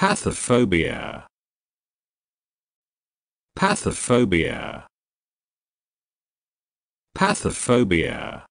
Pathophobia. Pathophobia. Pathophobia.